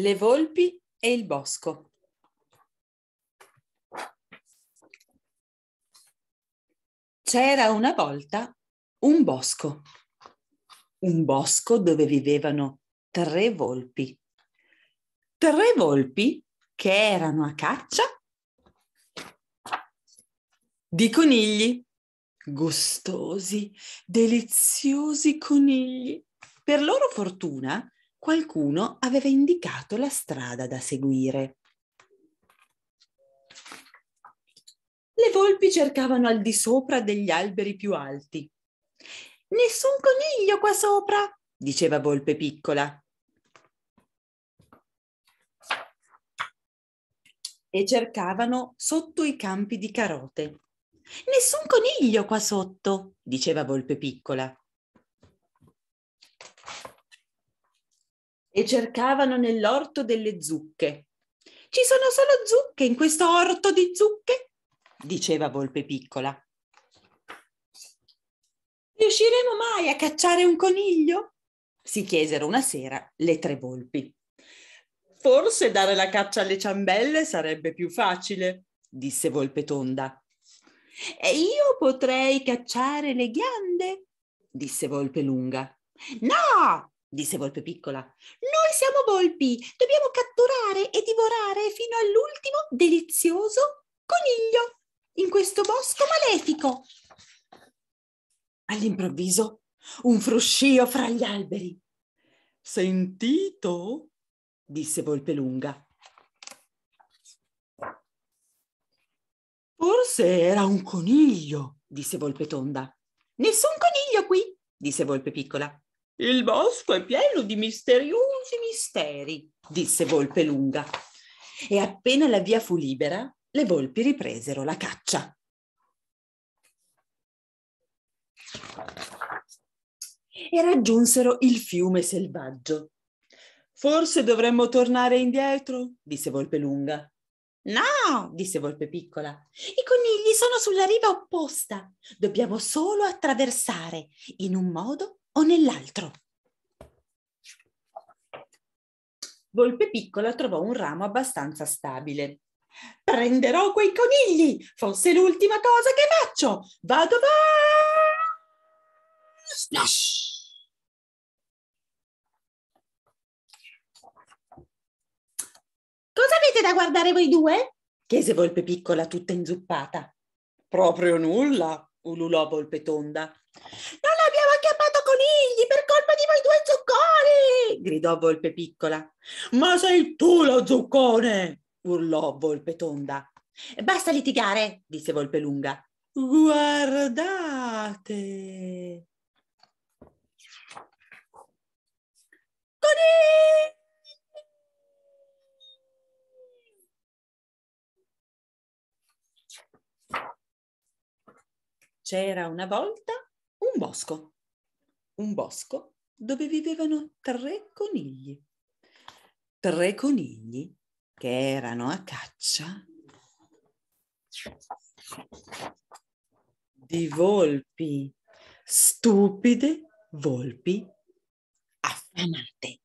Le volpi e il bosco. C'era una volta un bosco, un bosco dove vivevano tre volpi. Tre volpi che erano a caccia di conigli, gustosi, deliziosi conigli. Per loro fortuna, qualcuno aveva indicato la strada da seguire. Le volpi cercavano al di sopra degli alberi più alti. Nessun coniglio qua sopra, diceva Volpe piccola. E cercavano sotto i campi di carote. Nessun coniglio qua sotto, diceva Volpe piccola. e cercavano nell'orto delle zucche. Ci sono solo zucche in questo orto di zucche, diceva Volpe piccola. Riusciremo mai a cacciare un coniglio? si chiesero una sera le tre volpi. Forse dare la caccia alle ciambelle sarebbe più facile, disse Volpe Tonda. E io potrei cacciare le ghiande, disse Volpe Lunga. No, disse Volpe Piccola. Noi siamo volpi, dobbiamo catturare e divorare fino all'ultimo delizioso coniglio in questo bosco malefico. All'improvviso un fruscio fra gli alberi. Sentito? disse Volpe Lunga. Forse era un coniglio, disse Volpe Tonda. Nessun coniglio qui, disse Volpe Piccola. Il bosco è pieno di misteriosi misteri, disse Volpe Lunga. E appena la via fu libera, le volpi ripresero la caccia. E raggiunsero il fiume selvaggio. Forse dovremmo tornare indietro, disse Volpe Lunga. No, disse Volpe Piccola. I conigli sono sulla riva opposta. Dobbiamo solo attraversare in un modo o nell'altro. Volpe piccola trovò un ramo abbastanza stabile. Prenderò quei conigli, forse l'ultima cosa che faccio. Vado va! Splash! Cosa avete da guardare voi due? chiese Volpe piccola tutta inzuppata. Proprio nulla, ululò Volpe tonda. Non abbiamo acchiappato conigli per colpa di voi due zucconi! gridò Volpe piccola. Ma sei tu lo zuccone! urlò Volpe tonda. Basta litigare, disse Volpe lunga. Guardate! C'era una volta un bosco un bosco dove vivevano tre conigli. Tre conigli che erano a caccia di volpi, stupide volpi affamate.